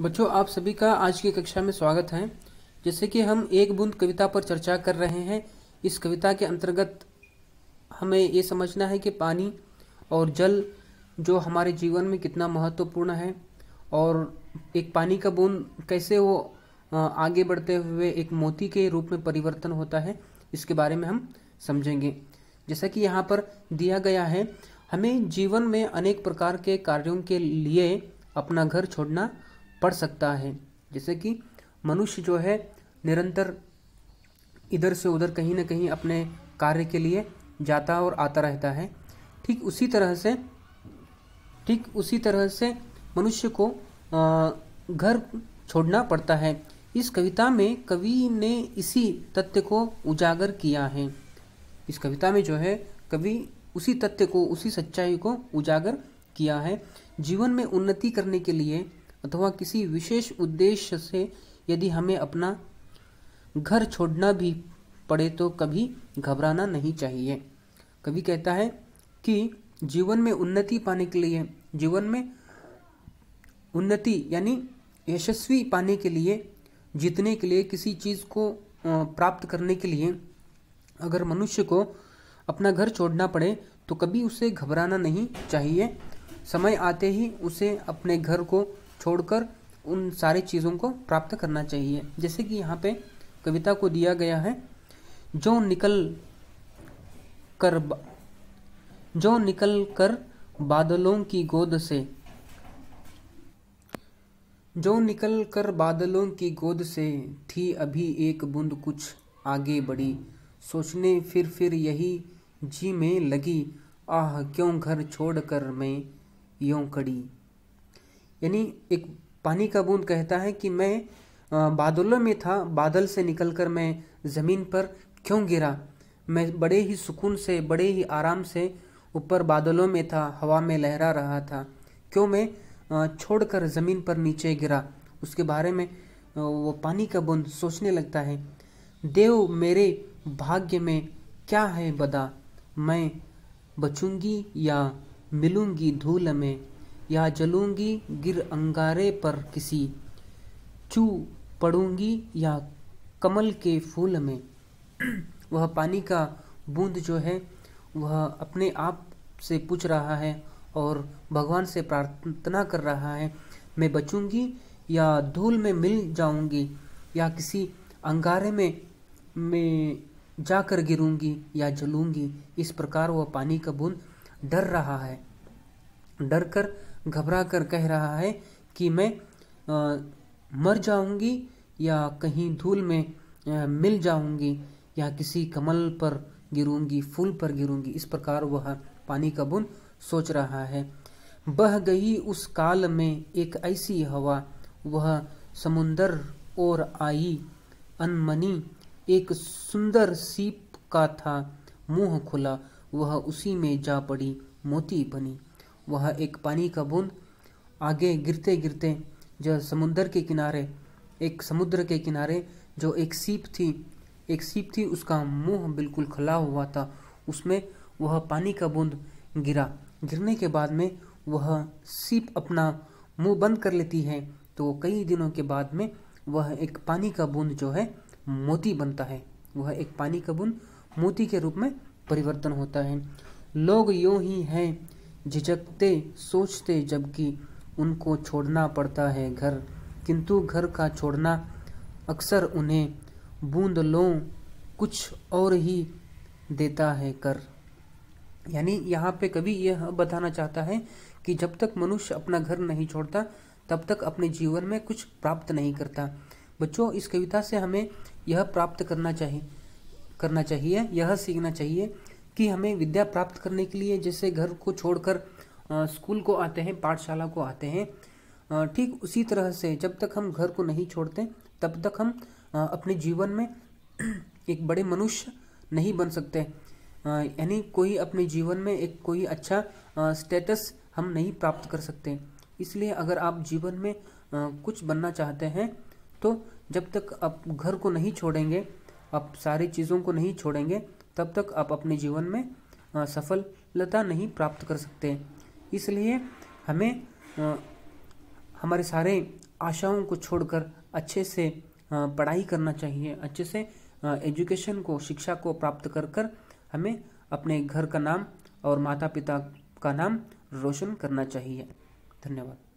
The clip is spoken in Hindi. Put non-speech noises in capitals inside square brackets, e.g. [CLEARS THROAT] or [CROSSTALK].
बच्चों आप सभी का आज की कक्षा में स्वागत है जैसे कि हम एक बूंद कविता पर चर्चा कर रहे हैं इस कविता के अंतर्गत हमें ये समझना है कि पानी और जल जो हमारे जीवन में कितना महत्वपूर्ण है और एक पानी का बूंद कैसे वो आगे बढ़ते हुए एक मोती के रूप में परिवर्तन होता है इसके बारे में हम समझेंगे जैसा कि यहाँ पर दिया गया है हमें जीवन में अनेक प्रकार के कार्यों के लिए अपना घर छोड़ना पढ़ सकता है जैसे कि मनुष्य जो है निरंतर इधर से उधर कहीं ना कहीं अपने कार्य के लिए जाता और आता रहता है ठीक उसी तरह से ठीक उसी तरह से मनुष्य को घर छोड़ना पड़ता है इस कविता में कवि ने इसी तथ्य को उजागर किया है इस कविता में जो है कवि उसी तथ्य को उसी सच्चाई को उजागर किया है जीवन में उन्नति करने के लिए अथवा किसी विशेष उद्देश्य से यदि हमें अपना घर छोड़ना भी पड़े तो कभी घबराना नहीं चाहिए कभी कहता है कि जीवन में उन्नति पाने के लिए जीवन में उन्नति यानी यशस्वी पाने के लिए जीतने के लिए किसी चीज़ को प्राप्त करने के लिए अगर मनुष्य को अपना घर छोड़ना पड़े तो कभी उसे घबराना नहीं चाहिए समय आते ही उसे अपने घर को छोड़कर उन सारी चीज़ों को प्राप्त करना चाहिए जैसे कि यहाँ पे कविता को दिया गया है जो निकल कर जो निकल कर बादलों की गोद से जो निकल कर बादलों की गोद से थी अभी एक बूंद कुछ आगे बढ़ी सोचने फिर फिर यही जी में लगी आह क्यों घर छोड़कर मैं यों कड़ी यानी एक पानी का बूंद कहता है कि मैं बादलों में था बादल से निकलकर मैं ज़मीन पर क्यों गिरा मैं बड़े ही सुकून से बड़े ही आराम से ऊपर बादलों में था हवा में लहरा रहा था क्यों मैं छोड़कर ज़मीन पर नीचे गिरा उसके बारे में वो पानी का बूंद सोचने लगता है देव मेरे भाग्य में क्या है बदा मैं बचूंगी या मिलूंगी धूल में या जलूंगी गिर अंगारे पर किसी चू पड़ूंगी या कमल के फूल में वह पानी का बूंद जो है वह अपने आप से पूछ रहा है और भगवान से प्रार्थना कर रहा है मैं बचूंगी या धूल में मिल जाऊंगी या किसी अंगारे में मैं जाकर गिरूंगी या जलूंगी इस प्रकार वह पानी का बूंद डर रहा है डर कर घबरा कर कह रहा है कि मैं आ, मर जाऊंगी या कहीं धूल में आ, मिल जाऊंगी या किसी कमल पर गिरूंगी फूल पर गिरूंगी इस प्रकार वह पानी का बुन सोच रहा है बह गई उस काल में एक ऐसी हवा वह समुंदर और आई अनमनी एक सुंदर सीप का था मुंह खुला वह उसी में जा पड़ी मोती बनी वह एक पानी का बूंद आगे गिरते गिरते जो समुद्र के किनारे एक समुद्र के किनारे जो एक सीप थी एक सीप थी उसका मुंह बिल्कुल खुला हुआ था उसमें वह पानी का बूंद गिरा गिरने के बाद में वह सीप अपना मुंह बंद कर लेती है तो कई दिनों के बाद में वह एक पानी का बूंद जो है मोती बनता है वह एक पानी का बूंद मोती के रूप में परिवर्तन होता है लोग यूँ ही हैं झिझकते सोचते जबकि उनको छोड़ना पड़ता है घर किंतु घर का छोड़ना अक्सर उन्हें बूंद लो कुछ और ही देता है कर यानी यहाँ पे कभी यह बताना चाहता है कि जब तक मनुष्य अपना घर नहीं छोड़ता तब तक अपने जीवन में कुछ प्राप्त नहीं करता बच्चों इस कविता से हमें यह प्राप्त करना चाहिए करना चाहिए यह सीखना चाहिए कि हमें विद्या प्राप्त करने के लिए जैसे घर को छोड़कर स्कूल को आते हैं पाठशाला को आते हैं ठीक उसी तरह से जब तक हम घर को नहीं छोड़ते तब तक हम अपने जीवन में [CLEARS THROAT] एक बड़े मनुष्य नहीं बन सकते यानी कोई अपने जीवन में एक कोई अच्छा स्टेटस हम नहीं प्राप्त कर सकते इसलिए अगर आप जीवन में कुछ बनना चाहते हैं तो जब तक आप घर को नहीं छोड़ेंगे आप सारी चीज़ों को नहीं छोड़ेंगे तब तक आप अपने जीवन में सफलता नहीं प्राप्त कर सकते इसलिए हमें हमारे सारे आशाओं को छोड़कर अच्छे से पढ़ाई करना चाहिए अच्छे से एजुकेशन को शिक्षा को प्राप्त कर कर हमें अपने घर का नाम और माता पिता का नाम रोशन करना चाहिए धन्यवाद